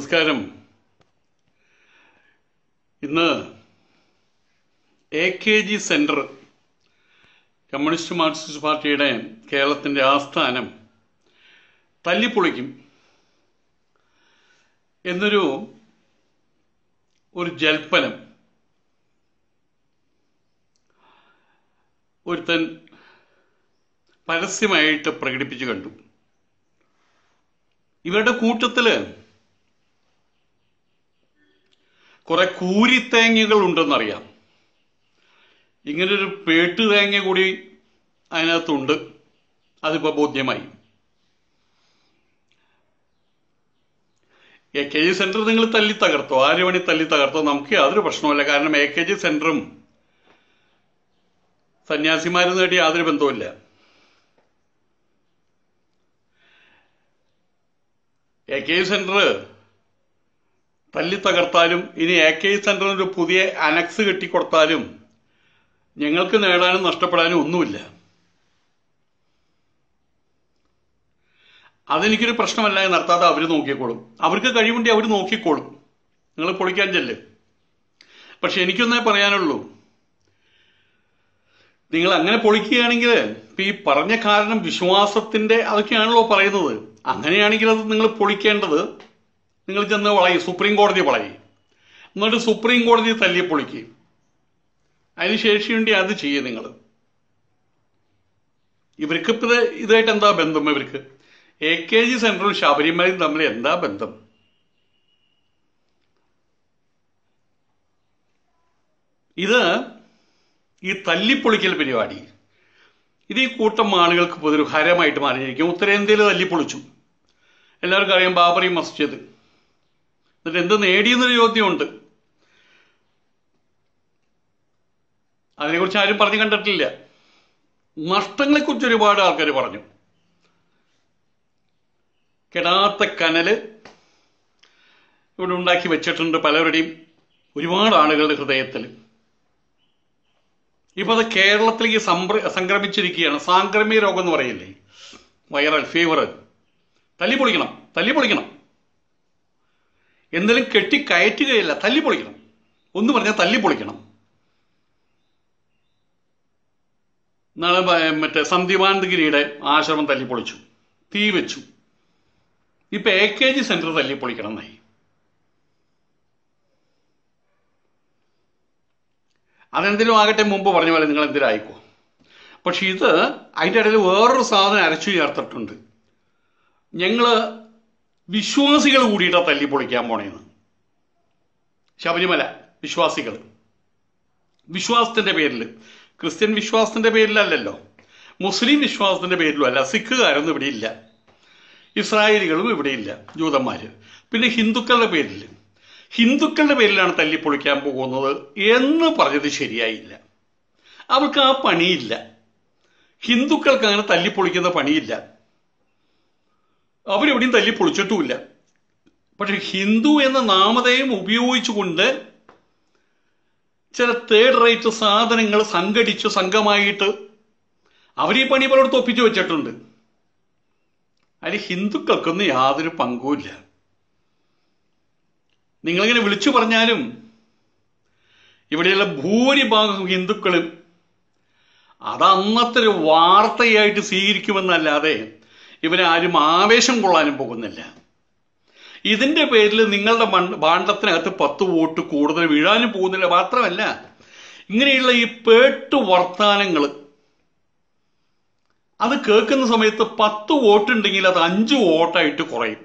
നമസ്കാരം ഇന്ന് A K G centre communist Marxist പാർട്ടിയുടെ കേരളത്തിൻ്റെ ആസ്ഥാനം തല്ലിപ്പൊളിക്കും എന്നൊരു ഒരു ജൽപ്പനം ഒരുത്തൻ പരസ്യമായിട്ട് പ്രകടിപ്പിച്ചു കണ്ടു ഇവരുടെ കൂട്ടത്തിൽ കുറെ കൂരിത്തേങ്ങകൾ ഉണ്ടെന്നറിയാം ഇങ്ങനൊരു പേട്ട് തേങ്ങ കൂടി അതിനകത്തുണ്ട് അതിപ്പോ ബോധ്യമായി എ കെ ജി സെന്റർ നിങ്ങൾ തല്ലി തകർത്തോ ആര് വേണി തല്ലി തകർത്തോ നമുക്ക് യാതൊരു പ്രശ്നവുമില്ല കാരണം എ കെ ജി സെന്ററും സന്യാസിമാരും നേടി യാതൊരു ബന്ധവുമില്ല എ കെ ജി സെന്റർ തല്ലി തകർത്താലും ഇനി എ കെ സെൻറ്ററിന് ഒരു പുതിയ അനക്സ് കെട്ടിക്കൊടുത്താലും ഞങ്ങൾക്ക് നേടാനും നഷ്ടപ്പെടാനും ഒന്നുമില്ല അതെനിക്കൊരു പ്രശ്നമല്ല നടത്താതെ അവർ നോക്കിക്കോളും അവർക്ക് കഴിവുണ്ടെങ്കിൽ അവർ നോക്കിക്കോളും നിങ്ങൾ പൊളിക്കാൻ ചെല്ലു പക്ഷെ എനിക്കൊന്നേ പറയാനുള്ളൂ നിങ്ങൾ അങ്ങനെ പൊളിക്കുകയാണെങ്കിൽ ഇപ്പം ഈ പറഞ്ഞ കാരണം വിശ്വാസത്തിൻ്റെ അതൊക്കെയാണല്ലോ പറയുന്നത് അങ്ങനെയാണെങ്കിൽ അത് നിങ്ങൾ പൊളിക്കേണ്ടത് നിങ്ങൾ ചെന്ന് വളയി സുപ്രീം കോടതി വളയി എന്നിട്ട് സുപ്രീം കോടതി തല്ലിപ്പൊളിക്കും അതിന് ശേഷിയുണ്ടെങ്കിൽ അത് ചെയ്യുക നിങ്ങൾ ഇവർക്ക് ഇതായിട്ട് എന്താ ബന്ധം ഇവർക്ക് എ കെ ജി സെൻറ്ററും ശബരിമലയും തമ്മിൽ എന്താ ബന്ധം ഇത് ഈ തല്ലിപ്പൊളിക്കൽ പരിപാടി ഇത് ഈ കൂട്ടം ആളുകൾക്ക് പൊതുവെ ഹരമായിട്ട് മാറിയിരിക്കും ഉത്തരേന്ത്യയിൽ തല്ലിപ്പൊളിച്ചു എല്ലാവർക്കും അറിയാം ബാബറി മസ്ജിദ് എന്നിട്ട് എന്ത് എന്നൊരു ചോദ്യമുണ്ട് അതിനെക്കുറിച്ച് ആരും പറഞ്ഞു കണ്ടിട്ടില്ല നഷ്ടങ്ങളെക്കുറിച്ച് ഒരുപാട് ആൾക്കാർ പറഞ്ഞു കെടാത്ത കനല് ഇവിടെ ഉണ്ടാക്കി വെച്ചിട്ടുണ്ട് പലരുടെയും ഒരുപാട് ആളുകളുടെ ഹൃദയത്തിൽ ഇപ്പൊ അത് കേരളത്തിലേക്ക് സംക്രമിച്ചിരിക്കുകയാണ് സാംക്രമിക രോഗം എന്ന് പറയില്ലേ വൈറൽ ഫീവർ തല്ലി പൊളിക്കണം തല്ലി പൊളിക്കണം കെട്ടി കെട്ടിക്കയറ്റുകയല്ല തല്ലി പൊളിക്കണം ഒന്ന് പറഞ്ഞാൽ തല്ലി പൊളിക്കണം നാളെ മറ്റേ സന്ദീപാനന്ദഗിരിയുടെ ആശ്രമം തല്ലിപ്പൊളിച്ചു തീ വെച്ചു ഇപ്പൊ എ കെ ജി സെന്റർ തല്ലിപ്പൊളിക്കണം എന്നായി അതെന്തിനും ആകട്ടെ മുമ്പ് പറഞ്ഞ പോലെ നിങ്ങൾ എന്തിനും ആയിക്കോ പക്ഷെ ഇത് അതിൻ്റെ ഇടയിൽ വേറൊരു സാധനം അരച്ചു ചേർത്തിട്ടുണ്ട് ഞങ്ങൾ വിശ്വാസികൾ കൂടിയിട്ടാണ് തല്ലി പൊളിക്കാൻ പോണേന്ന് ശബരിമല വിശ്വാസികൾ വിശ്വാസത്തിൻ്റെ പേരിൽ ക്രിസ്ത്യൻ വിശ്വാസത്തിൻ്റെ പേരിലല്ലല്ലോ മുസ്ലിം വിശ്വാസത്തിൻ്റെ പേരിലും അല്ല സിഖുകാരൊന്നും ഇവിടെ ഇല്ല ഇസ്രായേലികളും ഇവിടെ ഇല്ല ജൂതന്മാർ പിന്നെ ഹിന്ദുക്കളുടെ പേരിൽ ഹിന്ദുക്കളുടെ പേരിലാണ് പൊളിക്കാൻ പോകുന്നത് എന്ന് പറഞ്ഞത് ശരിയായില്ല അവർക്ക് ആ പണിയില്ല ഹിന്ദുക്കൾക്ക് അങ്ങനെ തല്ലിപ്പൊളിക്കുന്ന പണിയില്ല അവരെവിടെയും തല്ലി പൊളിച്ചിട്ടുമില്ല പക്ഷെ ഹിന്ദു എന്ന നാമതയും ഉപയോഗിച്ചുകൊണ്ട് ചില തേർഡ് റേറ്റ് സാധനങ്ങൾ സംഘടിച്ച് സംഘമായിട്ട് അവർ ഈ പണി പലയിടത്ത് ഒപ്പിച്ചു വെച്ചിട്ടുണ്ട് അതിൽ ഹിന്ദുക്കൾക്കൊന്നും യാതൊരു പങ്കുമില്ല നിങ്ങളിങ്ങനെ വിളിച്ചു പറഞ്ഞാലും ഇവിടെയുള്ള ഭൂരിഭാഗം ഹിന്ദുക്കളും അതന്നത്തെ ഒരു വാർത്തയായിട്ട് സ്വീകരിക്കുമെന്നല്ലാതെ ഇവരാരും ആവേശം കൊള്ളാനും പോകുന്നില്ല ഇതിൻ്റെ പേരിൽ നിങ്ങളുടെ മണ് ഭാണ്ഡത്തിനകത്ത് പത്ത് വോട്ട് കൂടുതൽ വീഴാനും പോകുന്നില്ല മാത്രമല്ല ഇങ്ങനെയുള്ള ഈ പേട്ട് വർത്താനങ്ങൾ അത് കേൾക്കുന്ന സമയത്ത് പത്ത് ഉണ്ടെങ്കിൽ അത് അഞ്ച് വോട്ടായിട്ട് കുറയും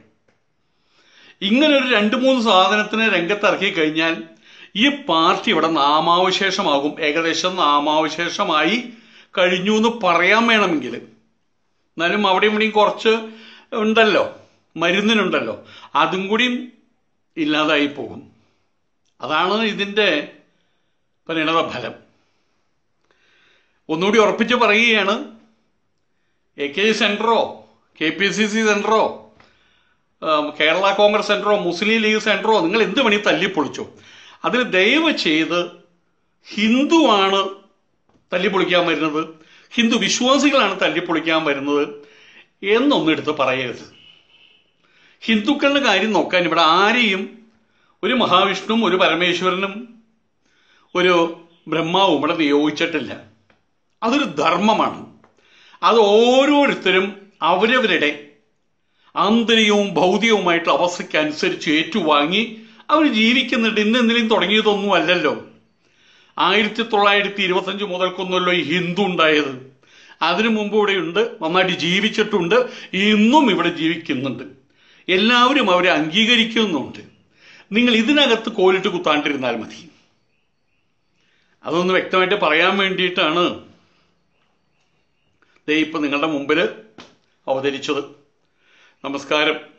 ഇങ്ങനെ ഒരു രണ്ട് മൂന്ന് സാധനത്തിനെ രംഗത്തിറക്കി കഴിഞ്ഞാൽ ഈ പാർട്ടി ഇവിടെ നാമാവശേഷമാകും ഏകദേശം നാമാവശേഷമായി കഴിഞ്ഞു എന്ന് പറയാൻ വേണമെങ്കിൽ എന്നാലും അവിടെ ഇവിടെയും കുറച്ച് ഉണ്ടല്ലോ മരുന്നിനുണ്ടല്ലോ അതും കൂടിയും ഇല്ലാതായി പോകും അതാണ് ഇതിൻ്റെ പരിണത ഫലം ഒന്നുകൂടി ഉറപ്പിച്ച് പറയുകയാണ് എ കെ സെൻറ്ററോ കെ പി സി സി സെൻറ്ററോ കേരള കോൺഗ്രസ് സെൻറ്ററോ മുസ്ലിം ലീഗ് സെൻറ്ററോ നിങ്ങൾ എന്ത് പണി തല്ലിപ്പൊളിച്ചു അതിൽ ദയവ് ചെയ്ത് ഹിന്ദുവാണ് തല്ലിപ്പൊളിക്കാൻ വരുന്നത് ഹിന്ദു വിശ്വാസികളാണ് തല്ലിപ്പൊളിക്കാൻ വരുന്നത് എന്നൊന്നെടുത്ത് പറയരുത് ഹിന്ദുക്കളുടെ കാര്യം നോക്കാൻ ഇവിടെ ആരെയും ഒരു മഹാവിഷ്ണുവും ഒരു പരമേശ്വരനും ഒരു ബ്രഹ്മാവും ഇവിടെ നിയോഗിച്ചിട്ടില്ല അതൊരു ധർമ്മമാണ് അത് ഓരോരുത്തരും അവരവരുടെ ആന്തരികവും ഭൗതികവുമായിട്ടുള്ള അനുസരിച്ച് ഏറ്റുവാങ്ങി അവർ ജീവിക്കുന്നുണ്ട് ഇന്നെന്തിനും തുടങ്ങിയതൊന്നും അല്ലല്ലോ ആയിരത്തി തൊള്ളായിരത്തി ഇരുപത്തഞ്ച് മുതൽക്കൊന്നുമല്ലോ ഈ ഹിന്ദു ഉണ്ടായത് അതിനു മുമ്പ് ഉണ്ട് നന്നായിട്ട് ജീവിച്ചിട്ടുണ്ട് ഇന്നും ഇവിടെ ജീവിക്കുന്നുണ്ട് എല്ലാവരും അവരെ അംഗീകരിക്കുന്നുണ്ട് നിങ്ങൾ ഇതിനകത്ത് കോലിട്ട് കുത്താണ്ടിരുന്നാൽ മതി അതൊന്ന് വ്യക്തമായിട്ട് പറയാൻ വേണ്ടിയിട്ടാണ് ദേ ഇപ്പം നിങ്ങളുടെ മുമ്പിൽ അവതരിച്ചത് നമസ്കാരം